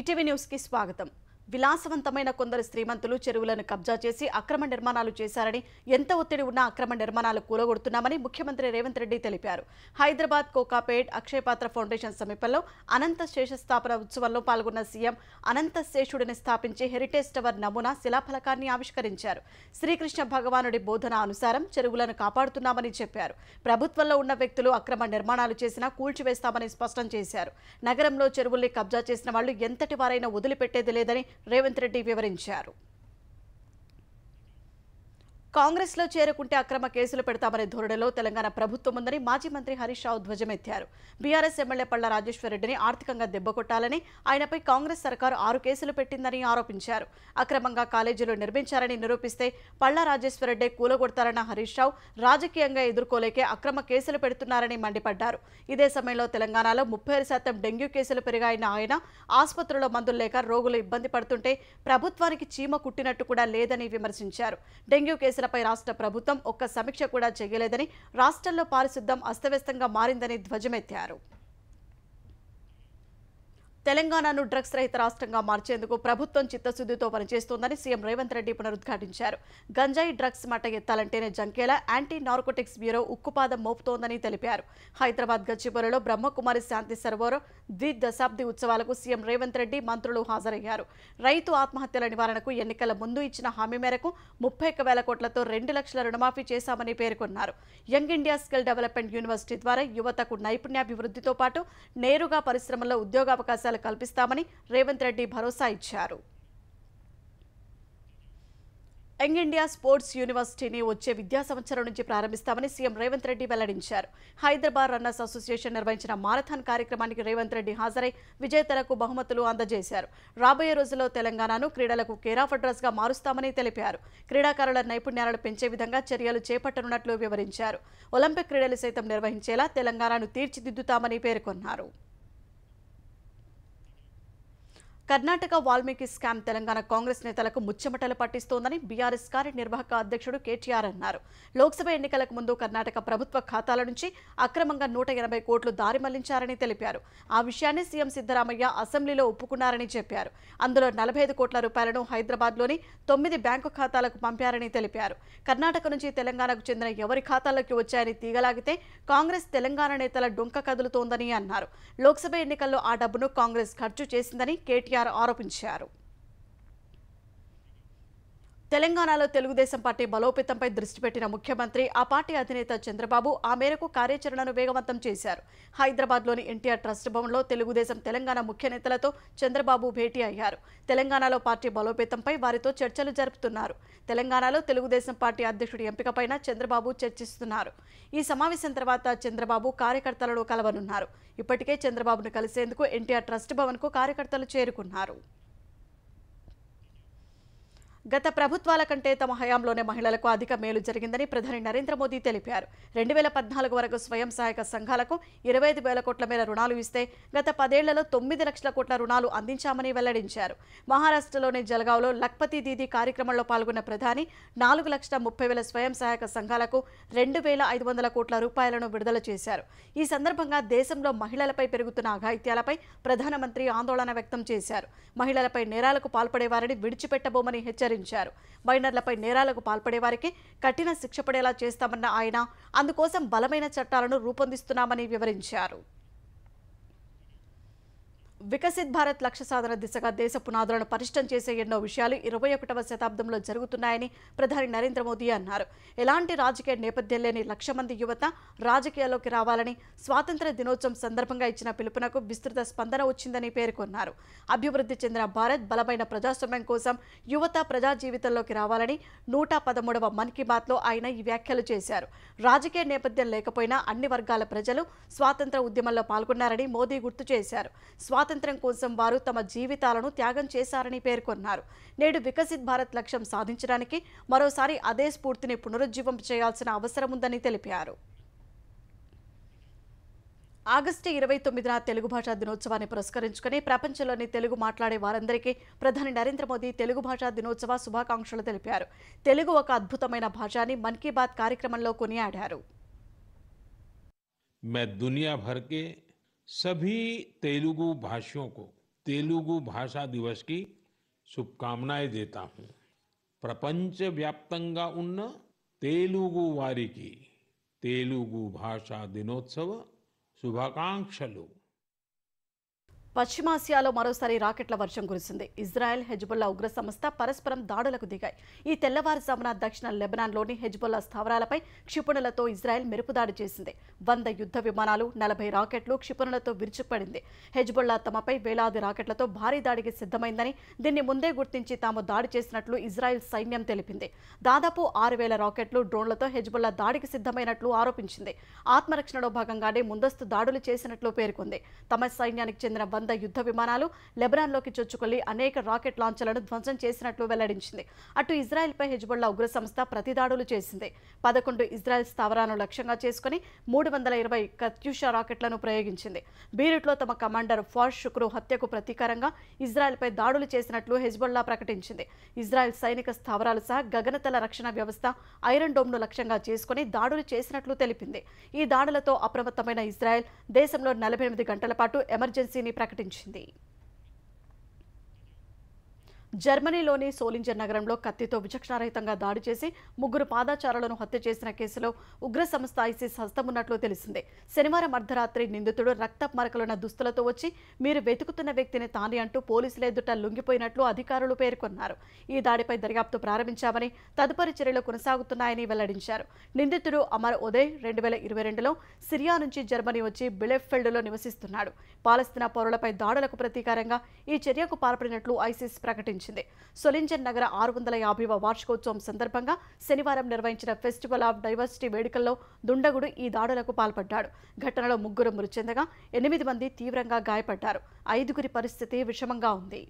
ETV న్యూస్కి స్వాగతం విలాసవంతమైన కొందరు శ్రీమంతులు చెరువులను కబ్జా చేసి అక్రమ నిర్మాణాలు చేశారని ఎంత ఒత్తిడి ఉన్నా అక్రమ నిర్మాణాలు కూలగొడుతున్నామని ముఖ్యమంత్రి రేవంత్ రెడ్డి తెలిపారు హైదరాబాద్ కోకాపేట్ అక్షయపాత్ర ఫౌండేషన్ సమీపంలో అనంత శేషస్థాపన ఉత్సవంలో పాల్గొన్న సీఎం అనంత శేషుడిని స్థాపించి హెరిటేజ్ టవర్ నమూనా శిలాఫలకాన్ని ఆవిష్కరించారు శ్రీకృష్ణ భగవానుడి బోధన అనుసారం చెరువులను కాపాడుతున్నామని చెప్పారు ప్రభుత్వంలో ఉన్న వ్యక్తులు అక్రమ నిర్మాణాలు చేసినా కూల్చివేస్తామని స్పష్టం చేశారు నగరంలో చెరువుల్ని కబ్జా చేసిన వాళ్లు ఎంతటి వారైనా వదిలిపెట్టేది లేదని రేవంత్ రెడ్డి వివరించారు కాంగ్రెస్ లో చేరుకుంటే అక్రమ కేసులు పెడతామనే ధోరణిలో తెలంగాణ ప్రభుత్వం ఉందని మాజీ మంత్రి హరీష్ రావు ధ్వజమెత్తారు బీఆర్ఎస్ ఎమ్మెల్యే పళ్ల రాజేశ్వరరెడ్డిని ఆర్థికంగా దెబ్బకొట్టాలని ఆయనపై కాంగ్రెస్ సర్కారు ఆరు కేసులు పెట్టిందని ఆరోపించారు అక్రమంగా కాలేజీలు నిర్మించారని నిరూపిస్తే పళ్ల రాజేశ్వరరెడ్డి కూలగొడతారన్న హరీష్ రావు రాజకీయంగా ఎదుర్కోలేకే అక్రమ కేసులు పెడుతున్నారని మండిపడ్డారు ఇదే సమయంలో తెలంగాణలో ముప్పై శాతం డెంగ్యూ కేసులు పెరిగాయన్న ఆయన ఆసుపత్రుల్లో మందులు లేక రోగులు ఇబ్బంది పడుతుంటే ప్రభుత్వానికి చీమ కుట్టినట్టు కూడా లేదని విమర్శించారు డెంగ్యూ కేసులు సమస్యలపై రాష్ట్ర ప్రభుత్వం ఒక్క సమీక్ష కూడా చేయలేదని రాష్ట్రంలో పారిశుద్ధ్యం అస్తవ్యస్తంగా మారిందని ధ్వజమెత్తారు తెలంగాణను డ్రగ్స్ రహిత రాష్ట్రంగా మార్చేందుకు ప్రభుత్వం చిత్తశుద్దితో పనిచేస్తోందని సీఎం రేవంత్ రెడ్డి పునరుద్ఘాటించారు గంజాయి డ్రగ్స్ మట్ట ఎత్తాలంటేనే జంకేలా యాంటీ నార్కోటిక్స్ బ్యూరో ఉక్కుపాదం మోపుతోందని తెలిపారు హైదరాబాద్ గచ్చిబౌలిలో బ్రహ్మకుమారి శాంతి ద్వి ద్విదశాబ్ది ఉత్సవాలకు సీఎం రేవంత్ రెడ్డి మంత్రులు హాజరయ్యారు రైతు ఆత్మహత్యల నివారణకు ఎన్నికల ముందు ఇచ్చిన హామీ మేరకు ముప్పై వేల కోట్లతో రెండు లక్షల రుణమాఫీ చేశామని పేర్కొన్నారు Young India Skill Development University ద్వారా యువతకు నైపుణ్యాభివృద్ధితో పాటు నేరుగా పరిశ్రమల్లో ఉద్యోగావకాశాలు అవకాశాలు కల్పిస్తామని రేవంత్ రెడ్డి భరోసా ఇచ్చారు యంగ్ ఇండియా స్పోర్ట్స్ యూనివర్సిటీని వచ్చే విద్యా సంవత్సరం నుంచి ప్రారంభిస్తామని సీఎం రేవంత్ రెడ్డి వెల్లడించారు హైదరాబాద్ రన్నర్స్ అసోసియేషన్ నిర్వహించిన మారథాన్ కార్యక్రమానికి రేవంత్ రెడ్డి హాజరై విజేతలకు బహుమతులు అందజేశారు రాబోయే రోజుల్లో తెలంగాణను క్రీడలకు కేరాఫ్ గా మారుస్తామని తెలిపారు క్రీడాకారుల నైపుణ్యాలను పెంచే విధంగా చర్యలు చేపట్టనున్నట్లు వివరించారు ఒలింపిక్ క్రీడలు సైతం నిర్వహించేలా తెలంగాణను తీర్చిదిద్దుతామని పేర్కొన్నారు కర్ణాటక వాల్మీకి స్కామ్ తెలంగాణ కాంగ్రెస్ నేతలకు ముచ్చమటలు పట్టిస్తోందని బీఆర్ఎస్ కార్యనిర్వాహక అధ్యక్షుడు కేటీఆర్ అన్నారు లోక్సభ ఎన్నికలకు ముందు కర్ణాటక ప్రభుత్వ ఖాతాల నుంచి అక్రమంగా నూట ఎనభై కోట్లు దారి మళ్లించారని తెలిపారు ఆ విషయాన్ని సీఎం సిద్దరామయ్య అసెంబ్లీలో ఒప్పుకున్నారని చెప్పారు అందులో నలభై కోట్ల రూపాయలను హైదరాబాద్లోని తొమ్మిది బ్యాంకు ఖాతాలకు పంపారని తెలిపారు కర్ణాటక నుంచి తెలంగాణకు చెందిన ఎవరి ఖాతాలోకి వచ్చాయని తీగలాగితే కాంగ్రెస్ తెలంగాణ నేతల డొంక కదులుతోందని అన్నారు లోక్సభ ఎన్నికల్లో ఆ డబ్బును కాంగ్రెస్ ఖర్చు చేసిందని కేటీఆర్ ఆరోపించారు తెలంగాణలో తెలుగుదేశం పార్టీ బలోపేతంపై దృష్టి పెట్టిన ముఖ్యమంత్రి ఆ పార్టీ అధినేత చంద్రబాబు ఆ మేరకు కార్యాచరణను వేగవంతం చేశారు హైదరాబాద్లోని ఎన్టీఆర్ ట్రస్ట్ భవన్లో తెలుగుదేశం తెలంగాణ ముఖ్య నేతలతో చంద్రబాబు భేటీ అయ్యారు తెలంగాణలో పార్టీ బలోపేతంపై వారితో చర్చలు జరుపుతున్నారు తెలంగాణలో తెలుగుదేశం పార్టీ అధ్యక్షుడి ఎంపికపైన చంద్రబాబు చర్చిస్తున్నారు ఈ సమావేశం తర్వాత చంద్రబాబు కార్యకర్తలను కలవనున్నారు ఇప్పటికే చంద్రబాబును కలిసేందుకు ఎన్టీఆర్ ట్రస్ట్ భవన్కు కార్యకర్తలు చేరుకున్నారు గత ప్రభుత్వాల కంటే తమ హయాంలోనే మహిళలకు అధిక మేలు జరిగిందని ప్రధాని నరేంద్ర మోదీ తెలిపారు రెండు వేల పద్నాలుగు వరకు స్వయం సహాయక సంఘాలకు ఇరవై ఐదు వేల కోట్ల మేర రుణాలు ఇస్తే గత పదేళ్లలో తొమ్మిది లక్షల కోట్ల రుణాలు అందించామని వెల్లడించారు మహారాష్ట్రలోని జల్గావ్లో లక్పతి దీదీ కార్యక్రమంలో పాల్గొన్న ప్రధాని నాలుగు లక్షల ముప్పై వేల స్వయం సహాయక సంఘాలకు రెండు వేల ఐదు వందల కోట్ల రూపాయలను విడుదల చేశారు ఈ సందర్భంగా దేశంలో మహిళలపై పెరుగుతున్న అఘాయిత్యాలపై ప్రధానమంత్రి ఆందోళన వ్యక్తం చేశారు మహిళలపై నేరాలకు పాల్పడేవారిని విడిచిపెట్టబోమని హెచ్చరించారు హెచ్చరించారు మైనర్లపై నేరాలకు పాల్పడే వారికి కఠిన శిక్ష పడేలా చేస్తామన్న ఆయన అందుకోసం బలమైన చట్టాలను రూపొందిస్తున్నామని వివరించారు వికసిత్ భారత్ లక్ష్య సాధన దిశగా దేశ పునాదులను పరిష్టం చేసే ఎన్నో విషయాలు ఇరవై ఒకటవ శతాబ్దంలో జరుగుతున్నాయని ప్రధాని నరేంద్ర మోదీ అన్నారు ఎలాంటి రాజకీయ నేపథ్యం లేని లక్ష మంది యువత రాజకీయాల్లోకి రావాలని స్వాతంత్ర దినోత్సవం సందర్భంగా ఇచ్చిన పిలుపునకు విస్తృత స్పందన వచ్చిందని పేర్కొన్నారు అభివృద్ధి చెందిన భారత్ బలమైన ప్రజాస్వామ్యం కోసం యువత ప్రజా జీవితంలోకి రావాలని నూట పదమూడవ మన్ కీ బాత్లో ఆయన ఈ వ్యాఖ్యలు చేశారు రాజకీయ నేపథ్యం లేకపోయినా అన్ని వర్గాల ప్రజలు స్వాతంత్ర ఉద్యమంలో పాల్గొన్నారని మోదీ గుర్తు చేశారు స్వాతంత్ర స్వాతంత్ర్యం కోసం వారు తమ జీవితాలను త్యాగం చేశారని పేర్కొన్నారు నేడు వికసిత్ భారత్ లక్ష్యం సాధించడానికి మరోసారి అదే స్ఫూర్తిని పునరుజ్జీవం చేయాల్సిన అవసరం ఉందని తెలిపారు ఆగస్టు ఇరవై తొమ్మిదిన తెలుగు భాషా దినోత్సవాన్ని పురస్కరించుకుని ప్రపంచంలోని తెలుగు మాట్లాడే వారందరికీ ప్రధాని నరేంద్ర మోదీ తెలుగు భాషా దినోత్సవ శుభాకాంక్షలు తెలిపారు తెలుగు ఒక అద్భుతమైన భాష అని మన్ కీ బాత్ కార్యక్రమంలో కొనియాడారు मैं सभी तेलुगु भाषियों को तेलुगु भाषा दिवस की शुभकामनाएं देता हूं प्रपंच व्याप्तंगा उन्न तेलुगु वारी की तेलुगु भाषा दिनोत्सव शुभाकांक्षलु పశ్చిమాసియాలో మరోసారి రాకెట్ల వర్షం కురిసింది ఇజ్రాయెల్ హెజ్బుల్లా ఉగ్ర సంస్థ పరస్పరం దాడులకు దిగాయి ఈ తెల్లవారుజామున దక్షిణ లెబనాన్లోని హెజ్బుల్లా స్థావరాలపై క్షిపణులతో ఇజ్రాయెల్ మెరుపుదాడి చేసింది వంద యుద్ధ విమానాలు నలభై రాకెట్లు క్షిపణులతో విరుచుకుపడింది హెజ్బుల్లా తమపై వేలాది రాకెట్లతో భారీ దాడికి సిద్ధమైందని దీన్ని ముందే గుర్తించి తాము దాడి చేసినట్లు ఇజ్రాయెల్ సైన్యం తెలిపింది దాదాపు ఆరు వేల రాకెట్లు డ్రోన్లతో హెజ్బుల్లా దాడికి సిద్ధమైనట్లు ఆరోపించింది ఆత్మరక్షణలో భాగంగానే ముందస్తు దాడులు చేసినట్లు పేర్కొంది తమ సైన్యానికి చెందిన వంద యుద్ధ విమానాలు లెబనాన్లోకి చొచ్చుకొని అనేక రాకెట్ లాంచ్లను ధ్వంసం చేసినట్లు వెల్లడించింది అటు ఇజ్రాయెల్పై హెజ్బుల్లా ఉగ్ర సంస్థ ప్రతిదాడులు చేసింది పదకొండు ఇజ్రాయెల్ స్థావరాలను లక్ష్యంగా చేసుకుని మూడు వందల ఇరవై కత్యూష రాకెట్లను ప్రయోగించింది బీరుట్లో తమ కమాండర్ ఫార్ షుక్రు హత్యకు ప్రతీకారంగా ఇజ్రాయెల్పై దాడులు చేసినట్లు హెజ్బుల్లా ప్రకటించింది ఇజ్రాయెల్ సైనిక స్థావరాలు సహా గగనతల రక్షణ వ్యవస్థ ఐరన్ డోమ్ను లక్ష్యంగా చేసుకుని దాడులు చేసినట్లు తెలిపింది ఈ దాడులతో అప్రమత్తమైన ఇజ్రాయెల్ దేశంలో నలభై ఎనిమిది గంటల పాటు ఎమర్జెన్సీని ప్రకటించింది ప్రకటించింది జర్మనీలోని సోలింజర్ నగరంలో కత్తితో విచక్షణారహితంగా దాడి చేసి ముగ్గురు పాదాచారులను హత్య చేసిన కేసులో ఉగ్ర సంస్థ ఐసిస్ హస్తమున్నట్లు తెలిసింది శనివారం అర్ధరాత్రి నిందితుడు రక్త మరకలున్న దుస్తులతో వచ్చి మీరు వెతుకుతున్న వ్యక్తిని తానే అంటూ పోలీసుల ఎదుట లొంగిపోయినట్లు అధికారులు పేర్కొన్నారు ఈ దాడిపై దర్యాప్తు ప్రారంభించామని తదుపరి చర్యలు కొనసాగుతున్నాయని వెల్లడించారు నిందితుడు అమర్ ఉదయ్ రెండు వేల ఇరవై రెండులో సిరియా నుంచి జర్మనీ వచ్చి బిలెఫెల్డ్లో నివసిస్తున్నాడు పాలస్తీనా పౌరులపై దాడులకు ప్రతీకారంగా ఈ చర్యకు పాల్పడినట్లు ఐసిస్ ప్రకటించారు నిర్వహించింది సొలింజన్ నగర ఆరు వందల యాభైవ వార్షికోత్సవం సందర్భంగా శనివారం నిర్వహించిన ఫెస్టివల్ ఆఫ్ డైవర్సిటీ వేడుకల్లో దుండగుడు ఈ దాడులకు పాల్పడ్డాడు ఘటనలో ముగ్గురు మృతి చెందగా ఎనిమిది మంది తీవ్రంగా గాయపడ్డారు ఐదుగురి పరిస్థితి విషమంగా ఉంది